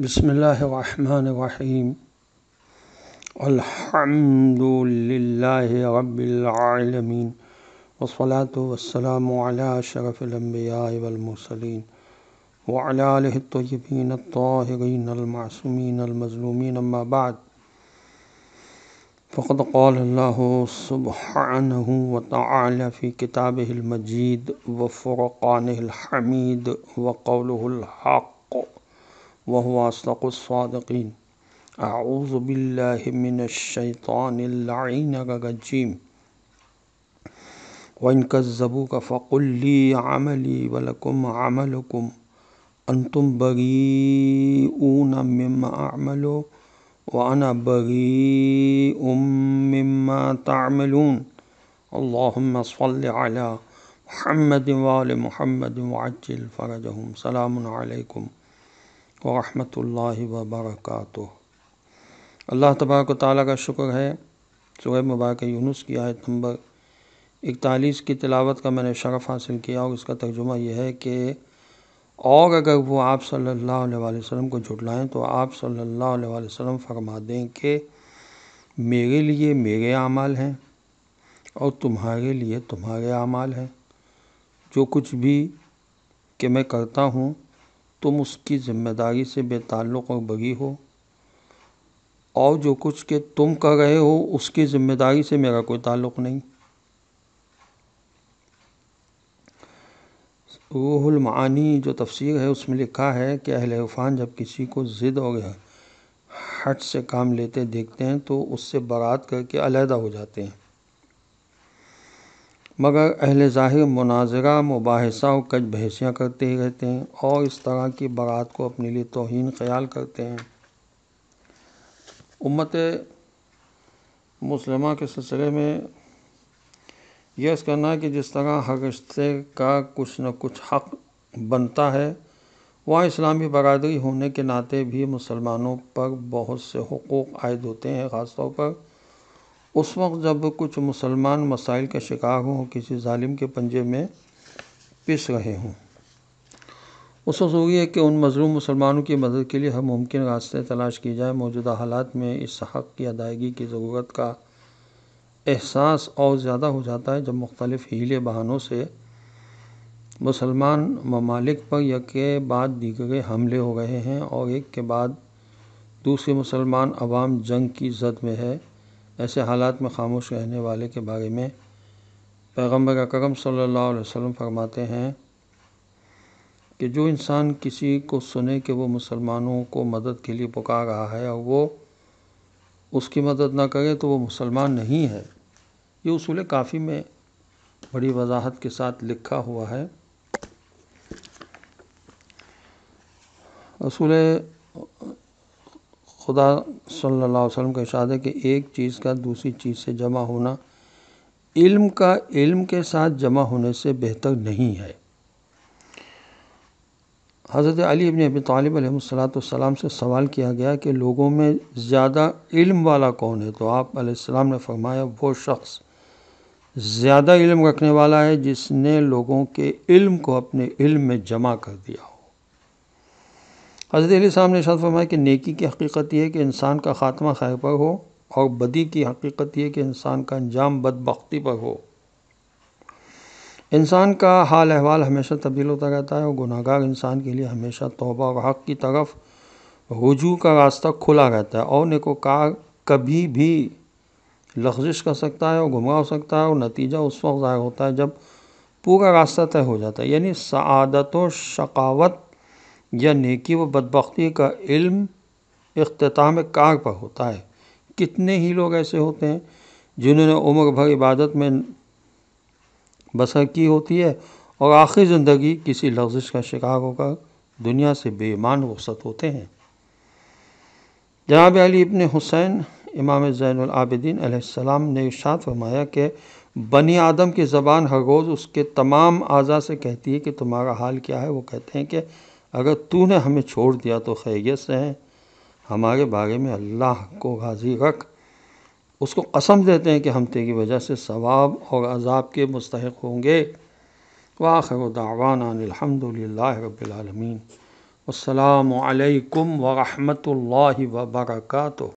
بسم الله الرحمن الرحيم الحمد لله رب العالمين والصلاة والسلام على شرف الأنبياء والمرسلين وعلى آله الطيبين الطاهرين المعصومين المظلومين أما بعد فقد قال الله سبحانه وتعالى في كتابه المجيد وفرقانه الحميد وقوله الحق وهو أصدق الصادقين أعوذ بالله من الشيطان اللعين الرجيم وإن كذبوك فقل لي عملي ولكم عملكم أنتم بريئون مما أعمل وأنا بريء مما تعملون اللهم صل على محمد وآل محمد وعجل فرجهم سلام عليكم वरहमतुल्लाहि वबरकatuh अल्लाह तबारक ताली का शुक्र है सुबह मुबारक यूनुस की आयत नंबर इकतालीस की तिलावत का मैंने शरफ़ हासिल किया और इसका तर्जुमा यह है कि और अगर वो आप सल्लल्लाहु अलैहि वसल्लम को झुटलाएँ तो आप सल्लल्लाहु अलैहि वसल्लम फरमा दें कि मेरे लिए मेरे अमाल हैं और तुम्हारे लिए तुम्हारे अमाल हैं जो कुछ भी कि मैं करता हूँ तुम उसकी ज़िम्मेदारी से बेताल्लुक़ और बगी हो और जो कुछ के तुम कर रहे हो उसकी ज़िम्मेदारी से मेरा कोई ताल्लुक़ नहीं रूहुल मानी जो तफसीर है उसमें लिखा है कि अहल उफ़ान जब किसी को ज़िद और हट से काम लेते देखते हैं तो उससे बारात करके अलहदा हो जाते हैं मगर अहल ज़ाहिर मुनाज़रा मुबाहसा और कच बहसियाँ करते ही रहते हैं और इस तरह की बारात को अपने लिए तोहन ख्याल करते हैं उम्मत मुसलमा के सिलसिले में यह करना है कि जिस तरह हर रिश्ते का कुछ न कुछ हक़ बनता है वहाँ इस्लामी बरदरी होने के नाते भी मुसलमानों पर बहुत से हकूक़ आयद होते हैं ख़ासतौर पर उस वक्त जब कुछ मुसलमान मसाइल का शिकार हों किसी ालिम के पंजे में पिस रहे हों उस वक्त ज़रूरी है कि उन मज़लूम मुसलमानों की मदद के लिए हर मुमकिन रास्ते तलाश की जाए मौजूदा हालात में इस हक़ की अदायगी की ज़रूरत का एहसास और ज़्यादा हो जाता है जब मुख्तलिफ़ हीले बहानों से मुसलमान ममालिक पर यके बाद दीगरे हमले हो गए हैं और एक के बाद दूसरे मुसलमान अवाम जंग की जद में है ऐसे हालात में खामोश रहने वाले के बारे में पैगम्बर करम सल्लल्लाहु अलैहि वसल्लम फरमाते हैं कि जो इंसान किसी को सुने कि वो मुसलमानों को मदद के लिए पुकार रहा है और वो उसकी मदद ना करे तो वो मुसलमान नहीं है ये उसूल काफ़ी में बड़ी वजाहत के साथ लिखा हुआ है असूल खुदा सल्लल्लाहु अलैहि वसल्लम का इशाद है कि एक चीज़ का दूसरी चीज़ से जमा होना इल्म का इल्म के साथ जमा होने से बेहतर नहीं है हज़रत अली इबन अबी तालिब से सवाल किया गया कि लोगों में ज़्यादा इल्म वाला कौन है तो आप सलाम ने फरमाया वो शख्स ज़्यादा इल्म रखने वाला है जिसने लोगों के इल्म को अपने इल्म में जमा कर दिया हो हज़रत अली साहब ने शाह फरमाया कि नेकी की हकीकत यह है कि इंसान का ख़ात्मा खैर पर हो और बदी की हकीकत यह कि इंसान का अंजाम बदबख्ती पर हो इंसान का हाल अहवाल हमेशा तब्दील होता रहता है और गुनागार इंसान के लिए हमेशा तोबा और हक़ की तरफ रुजू का रास्ता खुला रहता है और नेकोकार कभी भी लफ्जिश कर सकता है और गुमराह हो सकता है और नतीजा उस वक्त ज़ाहिर होता है जब पूरा रास्ता तय हो जाता है यानी सआदत व शकावत या नेकी व बदबख्ती का इल्म अख्ताम कार पर होता है कितने ही लोग ऐसे होते हैं जिन्होंने उम्र भर इबादत में बसर की होती है और आखिरी ज़िंदगी किसी लफ्जिश का शिकार होकर दुनिया से बेईमान वसत होते हैं जनाब अली इबन हुसैन इमाम ज़ैनआबदीन सलाम ने इर्शाद फरमाया कि बनी आदम की ज़बान हर रोज़ उसके तमाम अज़ा से कहती है कि तुम्हारा हाल क्या है वो कहते हैं कि अगर तूने हमें छोड़ दिया तो खैरियत से है हमारे बारे में अल्लाह को गाजी रख उसको कसम देते हैं कि हम तेरी वजह से सवाब और अजाब के मुस्तक होंगे वाखर दावाना अलहमदिल्ला रबालमीन अल्लाम वरहमल वर्का